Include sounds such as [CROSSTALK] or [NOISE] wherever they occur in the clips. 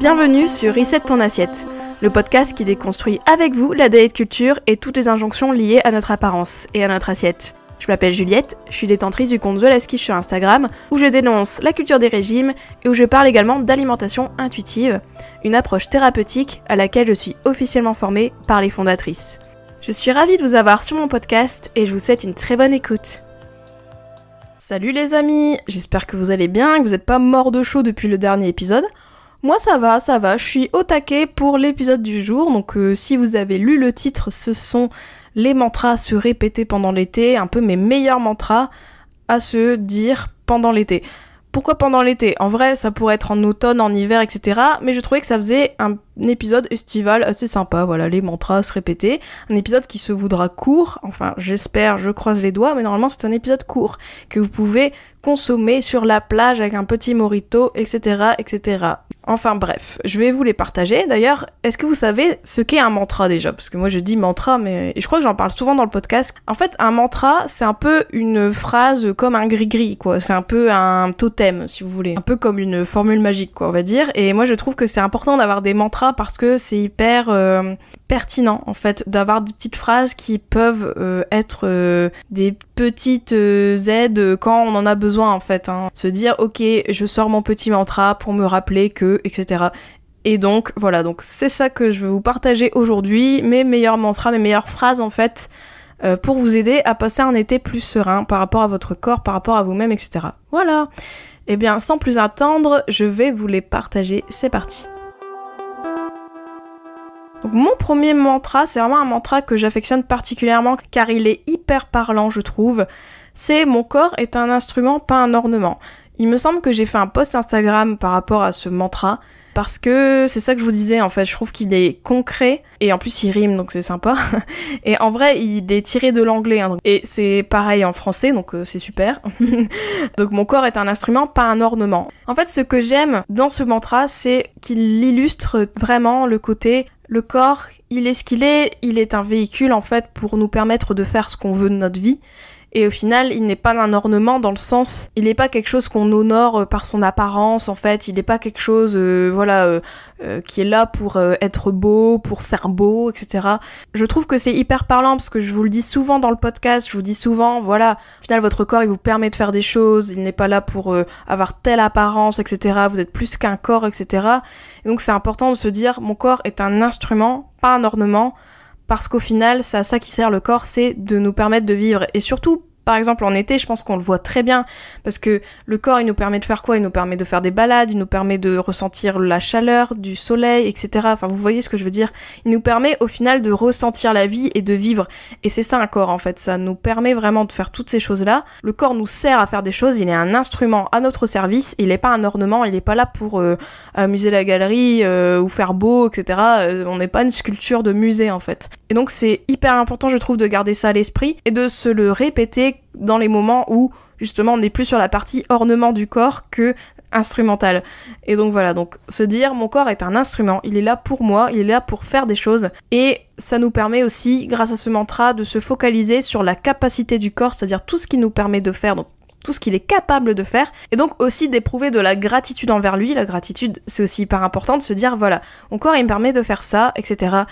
Bienvenue sur Reset ton assiette, le podcast qui déconstruit avec vous la diet culture et toutes les injonctions liées à notre apparence et à notre assiette. Je m'appelle Juliette, je suis détentrice du compte The sur Instagram, où je dénonce la culture des régimes et où je parle également d'alimentation intuitive, une approche thérapeutique à laquelle je suis officiellement formée par les fondatrices. Je suis ravie de vous avoir sur mon podcast et je vous souhaite une très bonne écoute. Salut les amis, j'espère que vous allez bien, que vous n'êtes pas mort de chaud depuis le dernier épisode. Moi ça va, ça va, je suis au taquet pour l'épisode du jour, donc euh, si vous avez lu le titre, ce sont les mantras à se répéter pendant l'été, un peu mes meilleurs mantras à se dire pendant l'été. Pourquoi pendant l'été En vrai, ça pourrait être en automne, en hiver, etc. Mais je trouvais que ça faisait un épisode estival assez sympa. Voilà, les mantras se répéter. Un épisode qui se voudra court. Enfin, j'espère, je croise les doigts, mais normalement c'est un épisode court que vous pouvez consommer sur la plage avec un petit morito, etc., etc. Enfin bref, je vais vous les partager. D'ailleurs, est-ce que vous savez ce qu'est un mantra déjà Parce que moi je dis mantra, mais je crois que j'en parle souvent dans le podcast. En fait, un mantra, c'est un peu une phrase comme un gris-gris, quoi. C'est un peu un totem, si vous voulez. Un peu comme une formule magique, quoi, on va dire. Et moi je trouve que c'est important d'avoir des mantras parce que c'est hyper euh, pertinent, en fait, d'avoir des petites phrases qui peuvent euh, être euh, des petites aides quand on en a besoin, en fait. Hein. Se dire, ok, je sors mon petit mantra pour me rappeler que etc. Et donc voilà, donc c'est ça que je veux vous partager aujourd'hui, mes meilleurs mantras, mes meilleures phrases en fait, euh, pour vous aider à passer un été plus serein par rapport à votre corps, par rapport à vous-même, etc. Voilà. et eh bien, sans plus attendre, je vais vous les partager. C'est parti. Donc mon premier mantra, c'est vraiment un mantra que j'affectionne particulièrement car il est hyper parlant, je trouve. C'est mon corps est un instrument, pas un ornement. Il me semble que j'ai fait un post Instagram par rapport à ce mantra parce que c'est ça que je vous disais en fait, je trouve qu'il est concret et en plus il rime donc c'est sympa. [LAUGHS] Et en vrai, il est tiré de l'anglais hein, et c'est pareil en français donc euh, c'est super. [LAUGHS] donc mon corps est un instrument, pas un ornement. En fait, ce que j'aime dans ce mantra, c'est qu'il illustre vraiment le côté le corps, il est ce qu'il est, il est un véhicule en fait pour nous permettre de faire ce qu'on veut de notre vie. Et au final, il n'est pas un ornement dans le sens, il n'est pas quelque chose qu'on honore euh, par son apparence, en fait. Il n'est pas quelque chose, euh, voilà, euh, qui est là pour être beau, pour faire beau, etc. Je trouve que c'est hyper parlant parce que je vous le dis souvent dans le podcast, je vous dis souvent, voilà, au final, votre corps, il vous permet de faire des choses, il n'est pas là pour avoir telle apparence, etc. Vous êtes plus qu'un corps, etc. Et donc, c'est important de se dire, mon corps est un instrument, pas un ornement. Parce qu'au final, c'est à ça qui sert le corps, c'est de nous permettre de vivre. Et surtout, par exemple, en été, je pense qu'on le voit très bien parce que le corps, il nous permet de faire quoi Il nous permet de faire des balades, il nous permet de ressentir la chaleur, du soleil, etc. Enfin, vous voyez ce que je veux dire Il nous permet au final de ressentir la vie et de vivre. Et c'est ça un corps en fait. Ça nous permet vraiment de faire toutes ces choses-là. Le corps nous sert à faire des choses. Il est un instrument à notre service. Il n'est pas un ornement. Il n'est pas là pour euh, amuser la galerie euh, ou faire beau, etc. Euh, on n'est pas une sculpture de musée en fait. Et donc c'est hyper important, je trouve, de garder ça à l'esprit et de se le répéter dans les moments où justement on est plus sur la partie ornement du corps que instrumental Et donc voilà, donc se dire mon corps est un instrument, il est là pour moi, il est là pour faire des choses et ça nous permet aussi grâce à ce mantra de se focaliser sur la capacité du corps, c'est-à-dire tout ce qui nous permet de faire donc tout ce qu'il est capable de faire, et donc aussi d'éprouver de la gratitude envers lui. La gratitude, c'est aussi hyper important de se dire, voilà, mon corps, il me permet de faire ça, etc.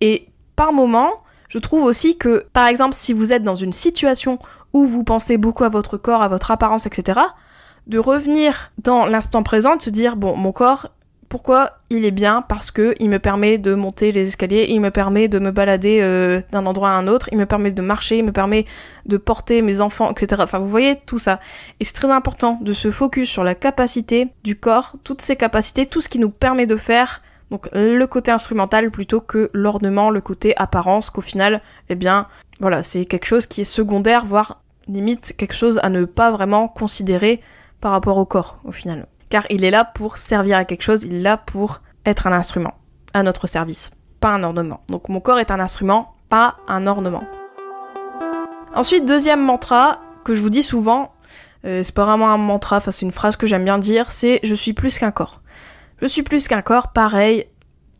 Et par moment, je trouve aussi que, par exemple, si vous êtes dans une situation vous pensez beaucoup à votre corps, à votre apparence, etc., de revenir dans l'instant présent, de se dire, bon, mon corps, pourquoi il est bien Parce que il me permet de monter les escaliers, il me permet de me balader euh, d'un endroit à un autre, il me permet de marcher, il me permet de porter mes enfants, etc. Enfin, vous voyez tout ça. Et c'est très important de se focus sur la capacité du corps, toutes ses capacités, tout ce qui nous permet de faire. Donc le côté instrumental plutôt que l'ornement, le côté apparence qu'au final, eh bien, voilà, c'est quelque chose qui est secondaire, voire limite quelque chose à ne pas vraiment considérer par rapport au corps au final. Car il est là pour servir à quelque chose, il est là pour être un instrument, à notre service, pas un ornement. Donc mon corps est un instrument, pas un ornement. Ensuite, deuxième mantra que je vous dis souvent, euh, c'est pas vraiment un mantra, enfin c'est une phrase que j'aime bien dire, c'est je suis plus qu'un corps. Je suis plus qu'un corps, pareil,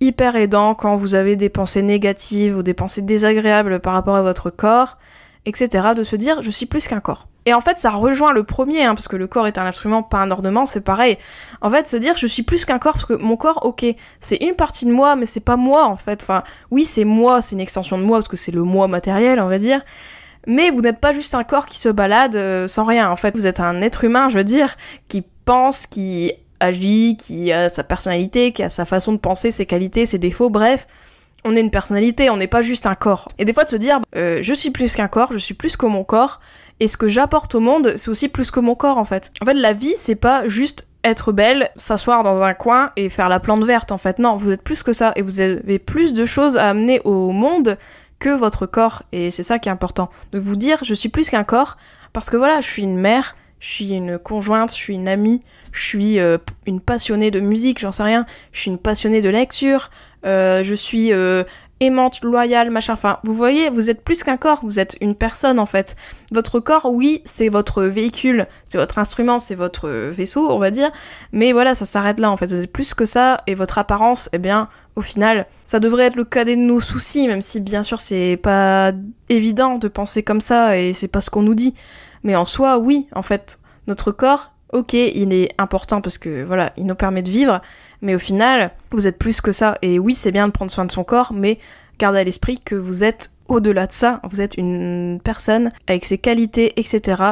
hyper aidant quand vous avez des pensées négatives ou des pensées désagréables par rapport à votre corps etc. De se dire je suis plus qu'un corps. Et en fait, ça rejoint le premier, hein, parce que le corps est un instrument, pas un ornement, c'est pareil. En fait, se dire je suis plus qu'un corps, parce que mon corps, ok, c'est une partie de moi, mais c'est pas moi en fait. Enfin, oui, c'est moi, c'est une extension de moi, parce que c'est le moi matériel, on va dire. Mais vous n'êtes pas juste un corps qui se balade euh, sans rien. En fait, vous êtes un être humain, je veux dire, qui pense, qui agit, qui a sa personnalité, qui a sa façon de penser, ses qualités, ses défauts, bref on est une personnalité, on n'est pas juste un corps. Et des fois de se dire, euh, je suis plus qu'un corps, je suis plus que mon corps, et ce que j'apporte au monde, c'est aussi plus que mon corps en fait. En fait, la vie, c'est pas juste être belle, s'asseoir dans un coin et faire la plante verte en fait. Non, vous êtes plus que ça, et vous avez plus de choses à amener au monde que votre corps, et c'est ça qui est important. De vous dire, je suis plus qu'un corps, parce que voilà, je suis une mère, je suis une conjointe, je suis une amie, je suis euh, une passionnée de musique, j'en sais rien, je suis une passionnée de lecture, euh, je suis euh, aimante, loyale, machin. Enfin, vous voyez, vous êtes plus qu'un corps, vous êtes une personne en fait. Votre corps, oui, c'est votre véhicule, c'est votre instrument, c'est votre vaisseau, on va dire. Mais voilà, ça s'arrête là en fait. Vous êtes plus que ça et votre apparence, eh bien, au final, ça devrait être le cadet de nos soucis, même si bien sûr c'est pas évident de penser comme ça et c'est pas ce qu'on nous dit. Mais en soi, oui, en fait, notre corps, ok, il est important parce que voilà, il nous permet de vivre, mais au final, vous êtes plus que ça. Et oui, c'est bien de prendre soin de son corps, mais gardez à l'esprit que vous êtes au-delà de ça, vous êtes une personne avec ses qualités, etc.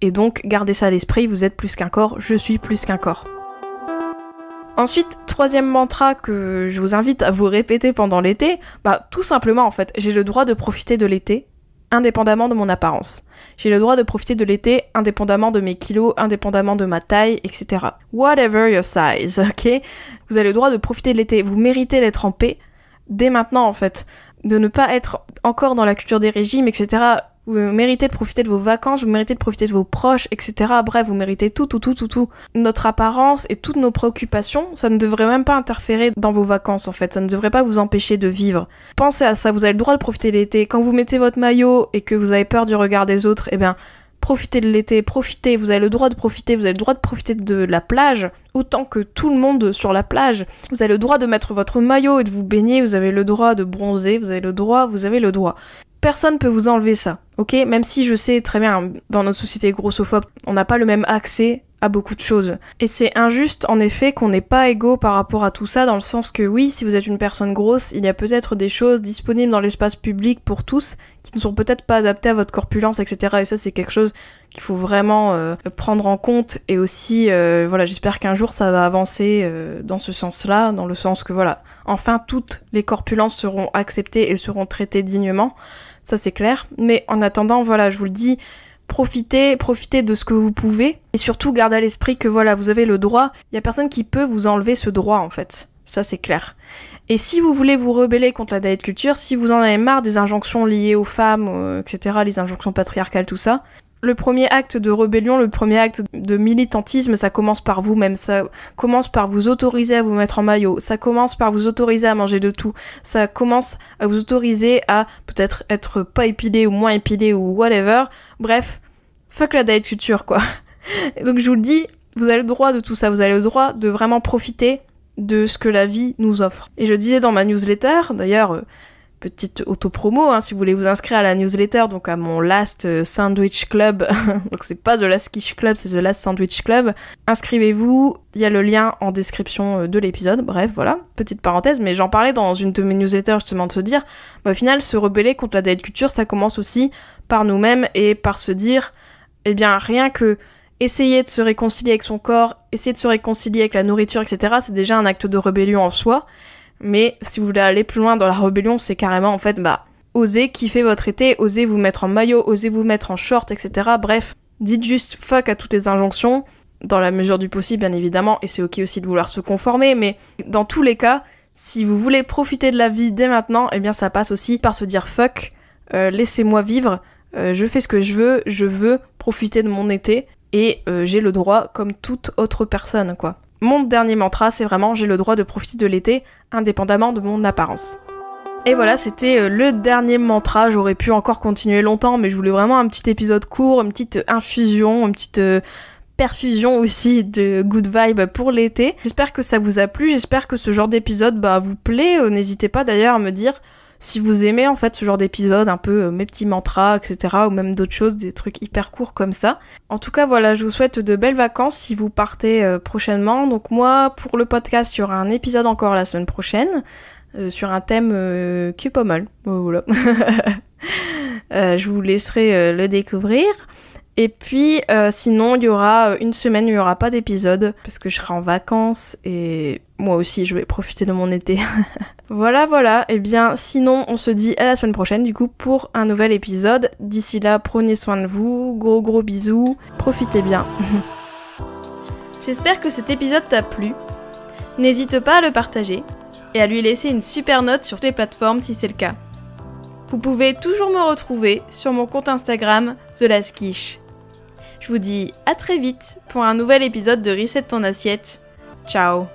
Et donc, gardez ça à l'esprit, vous êtes plus qu'un corps, je suis plus qu'un corps. Ensuite, troisième mantra que je vous invite à vous répéter pendant l'été, bah tout simplement en fait, j'ai le droit de profiter de l'été, indépendamment de mon apparence. J'ai le droit de profiter de l'été indépendamment de mes kilos, indépendamment de ma taille, etc. Whatever your size, [LAUGHS] ok Vous avez le droit de profiter de l'été, vous méritez d'être en paix dès maintenant en fait, de ne pas être encore dans la culture des régimes, etc vous méritez de profiter de vos vacances, vous méritez de profiter de vos proches, etc. Bref, vous méritez tout, tout, tout, tout, tout. Notre apparence et toutes nos préoccupations, ça ne devrait même pas interférer dans vos vacances en fait, ça ne devrait pas vous empêcher de vivre. Pensez à ça, vous avez le droit de profiter de l'été. Quand vous mettez votre maillot et que vous avez peur du regard des autres, eh bien, profitez de l'été, profitez, vous avez le droit de profiter, vous avez le droit de profiter de la plage, autant que tout le monde sur la plage. Vous avez le droit de mettre votre maillot et de vous baigner, vous avez le droit de bronzer, vous avez le droit, vous avez le droit personne peut vous enlever ça, ok Même si je sais très bien, dans notre société grossophobe, on n'a pas le même accès à beaucoup de choses. Et c'est injuste en effet qu'on n'est pas égaux par rapport à tout ça, dans le sens que oui, si vous êtes une personne grosse, il y a peut-être des choses disponibles dans l'espace public pour tous qui ne sont peut-être pas adaptées à votre corpulence, etc. Et ça, c'est quelque chose qu'il faut vraiment euh, prendre en compte. Et aussi, euh, voilà, j'espère qu'un jour ça va avancer euh, dans ce sens-là, dans le sens que voilà, enfin toutes les corpulences seront acceptées et seront traitées dignement ça c'est clair. Mais en attendant, voilà, je vous le dis, profitez, profitez de ce que vous pouvez, et surtout gardez à l'esprit que voilà, vous avez le droit, il y a personne qui peut vous enlever ce droit en fait. Ça c'est clair. Et si vous voulez vous rebeller contre la diet culture, si vous en avez marre des injonctions liées aux femmes, euh, etc., les injonctions patriarcales, tout ça, le premier acte de rébellion, le premier acte de militantisme, ça commence par vous-même, ça commence par vous autoriser à vous mettre en maillot, ça commence par vous autoriser à manger de tout, ça commence à vous autoriser à peut-être être pas épilé ou moins épilé ou whatever. Bref, fuck la diet culture quoi. [LAUGHS] Donc je vous le dis, vous avez le droit de tout ça, vous avez le droit de vraiment profiter de ce que la vie nous offre. Et je disais dans ma newsletter, d'ailleurs, euh, petite auto-promo, hein, si vous voulez vous inscrire à la newsletter, donc à mon Last euh, Sandwich Club, [LAUGHS] donc c'est pas The Last Kish Club, c'est The Last Sandwich Club, inscrivez-vous, il y a le lien en description euh, de l'épisode, bref, voilà, petite parenthèse, mais j'en parlais dans une de mes newsletters justement de se dire, bah, au final, se rebeller contre la diet culture, ça commence aussi par nous-mêmes et par se dire, eh bien, rien que essayer de se réconcilier avec son corps, essayer de se réconcilier avec la nourriture, etc., c'est déjà un acte de rébellion en soi. Mais si vous voulez aller plus loin dans la rébellion, c'est carrément en fait, bah, osez kiffer votre été, osez vous mettre en maillot, osez vous mettre en short, etc. Bref, dites juste fuck à toutes les injonctions, dans la mesure du possible, bien évidemment, et c'est ok aussi de vouloir se conformer, mais dans tous les cas, si vous voulez profiter de la vie dès maintenant, eh bien ça passe aussi par se dire fuck, euh, laissez-moi vivre, euh, je fais ce que je veux, je veux profiter de mon été, et euh, j'ai le droit comme toute autre personne, quoi. Mon dernier mantra, c'est vraiment j'ai le droit de profiter de l'été, indépendamment de mon apparence. Et voilà, c'était euh, le dernier mantra. J'aurais pu encore continuer longtemps, mais je voulais vraiment un petit épisode court, une petite euh, infusion, une petite euh, perfusion aussi de good vibe pour l'été. J'espère que ça vous a plu, j'espère que ce genre d'épisode bah, vous plaît. N'hésitez pas d'ailleurs à me dire si vous aimez en fait ce genre d'épisode, un peu euh, mes petits mantras, etc., ou même d'autres choses, des trucs hyper courts comme ça. En tout cas, voilà, je vous souhaite de belles vacances si vous partez euh, prochainement. Donc moi, pour le podcast, il y aura un épisode encore la semaine prochaine euh, sur un thème qui est pas mal. [LAUGHS] je vous laisserai le découvrir. Et puis, euh, sinon, il y aura euh, une semaine où il n'y aura pas d'épisode, parce que je serai en vacances et moi aussi, je vais profiter de mon été. [LAUGHS] voilà, voilà. Et eh bien, sinon, on se dit à la semaine prochaine, du coup, pour un nouvel épisode. D'ici là, prenez soin de vous. Gros, gros bisous. Profitez bien. [LAUGHS] J'espère que cet épisode t'a plu. N'hésite pas à le partager et à lui laisser une super note sur les plateformes si c'est le cas. Vous pouvez toujours me retrouver sur mon compte Instagram, The je vous dis à très vite pour un nouvel épisode de Reset ton assiette. Ciao